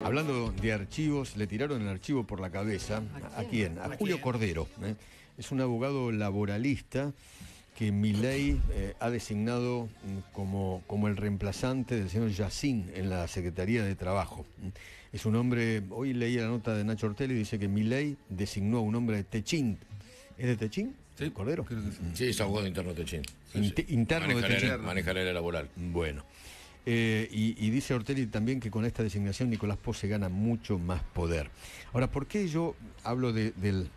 Hablando de archivos, le tiraron el archivo por la cabeza. ¿A, quién? A, Julio Cordero. ¿eh? Es un abogado laboralista que Milei eh, ha designado mm, como, como el reemplazante del señor Yacín en la Secretaría de Trabajo. ¿eh? Es un hombre, hoy leí la nota de Nacho Ortelli, dice que Milei designó a un hombre de Techín. ¿Es de Techín? Sí, Cordero. Sí, es abogado interno de Techín. Interno de Techín. Manejar el laboral. Bueno. Eh, y, dice Ortelli también que con esta designación Nicolás se gana mucho más poder. Ahora, ¿por qué yo hablo del,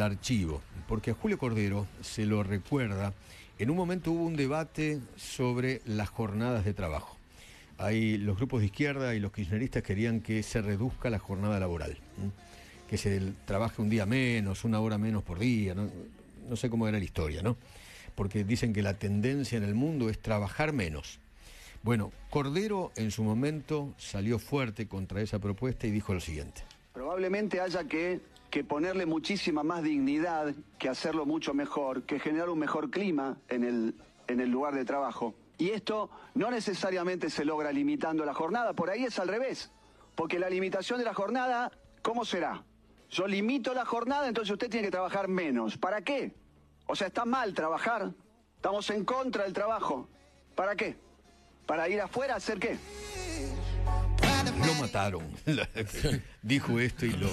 archivo? Porque a Julio Cordero se lo recuerda, en un momento hubo un debate sobre las jornadas de trabajo. Ahí los grupos de izquierda y los kirchneristas querían que se reduzca la jornada laboral, que se trabaje un día menos, una hora menos por día, no, no sé cómo era la historia, ¿no? Porque dicen que la tendencia en el mundo es trabajar menos bueno, Cordero en su momento salió fuerte contra esa propuesta y dijo lo siguiente. Probablemente haya que, ponerle muchísima más dignidad, que hacerlo mucho mejor, que generar un mejor clima en el, en el lugar de trabajo. Y esto no necesariamente se logra limitando la jornada, por ahí es al revés, porque la limitación de la jornada, ¿cómo será? Yo limito la jornada, entonces usted tiene que trabajar menos. ¿Para qué? O sea, está mal trabajar, estamos en contra del trabajo. ¿Para qué? para ir afuera a hacer qué? Lo mataron. Dijo esto y lo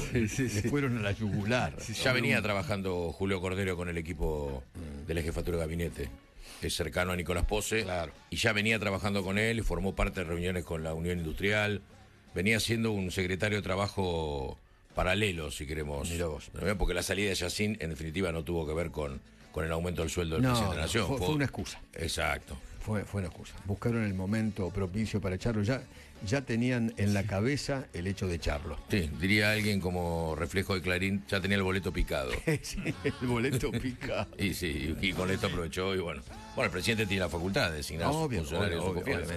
fueron a la yugular. Ya venía trabajando Julio Cordero con el equipo de la jefatura de gabinete. Es cercano a Nicolás Pose. Claro. Y ya venía trabajando con él, y formó parte de reuniones con la Unión Industrial. Venía siendo un secretario de trabajo paralelo, si queremos. Porque la salida de Yacín, en definitiva, no tuvo que ver con, con el aumento del sueldo de la Nación. Fue, fue, una excusa. Exacto. Fue, una excusa. Buscaron el momento propicio para echarlo. Ya, ya tenían en la cabeza el hecho de echarlo. Sí, diría alguien como reflejo de Clarín, ya tenía el boleto picado. sí, el boleto picado. y sí, y con esto aprovechó y bueno. Bueno, el presidente tiene la facultad de designar funcionarios